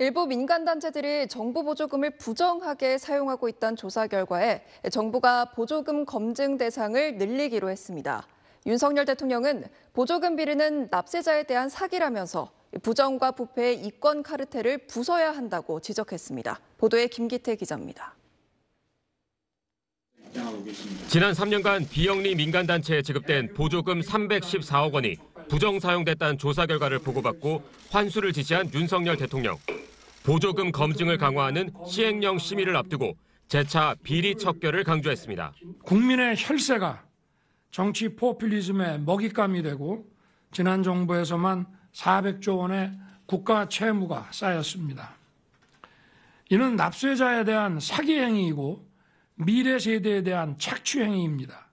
일부 민간단체들이 정부 보조금을 부정하게 사용하고 있던 조사 결과에 정부가 보조금 검증 대상을 늘리기로 했습니다. 윤석열 대통령은 보조금 비리는 납세자에 대한 사기라면서 부정과 부패의 이권 카르텔을 부숴야 한다고 지적했습니다. 보도에 김기태 기자입니다. 지난 3년간 비영리 민간단체에 지급된 보조금 314억 원이 부정 사용됐다는 조사 결과를 보고받고 환수를 지시한 윤석열 대통령. 보조금 검증을 강화하는 시행령 심의를 앞두고 재차 비리 척결을 강조했습니다. 국민의 혈세가 정치 포퓰리즘의 먹잇감이 되고 지난 정부에서만 400조 원의 국가 채무가 쌓였습니다. 이는 납세자에 대한 사기 행위이고 미래 세대에 대한 착취 행위입니다.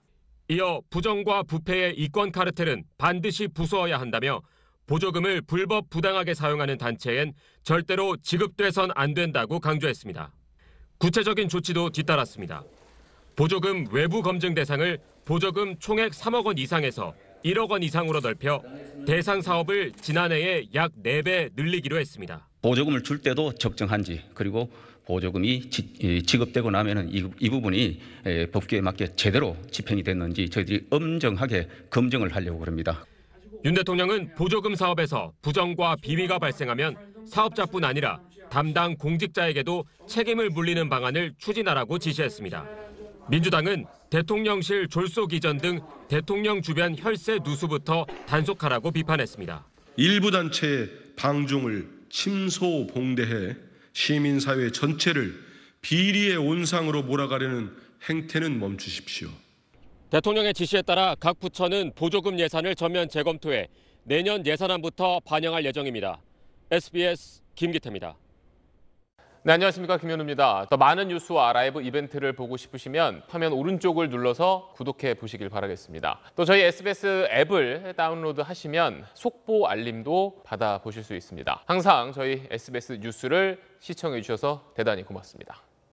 이어 부정과 부패의 이권 카르텔은 반드시 부수어야 한다며 보조금을 불법 부당하게 사용하는 단체엔 절대로 지급돼선 안 된다고 강조했습니다. 구체적인 조치도 뒤따랐습니다. 보조금 외부 검증 대상을 보조금 총액 3억 원 이상에서 1억 원 이상으로 넓혀 대상 사업을 지난해에 약 4배 늘리기로 했습니다. 보조금을 줄 때도 적정한지 그리고 보조금이 지급되고 나면이 부분이 법규에 맞게 제대로 집행이 됐는지 저희들이 엄정하게 검증을 하려고 합니다. 윤 대통령은 보조금 사업에서 부정과 비위가 발생하면 사업자뿐 아니라 담당 공직자에게도 책임을 물리는 방안을 추진하라고 지시했습니다. 민주당은 대통령실 졸속이전등 대통령 주변 혈세 누수부터 단속하라고 비판했습니다. 일부 단체의 방중을 침소 봉대해 시민사회 전체를 비리의 온상으로 몰아가려는 행태는 멈추십시오. 대통령의 지시에 따라 각 부처는 보조금 예산을 전면 재검토해 내년 예산안부터 반영할 예정입니다. SBS 김기태입니다. 네, 안녕하십니까 김현우입니다. 더 많은 뉴스와 라이브 이벤트를 보고 싶으시면 화면 오른쪽을 눌러서 구독해 보시길 바라겠습니다. 또 저희 SBS 앱을 다운로드 하시면 속보 알림도 받아보실 수 있습니다. 항상 저희 SBS 뉴스를 시청해 주셔서 대단히 고맙습니다.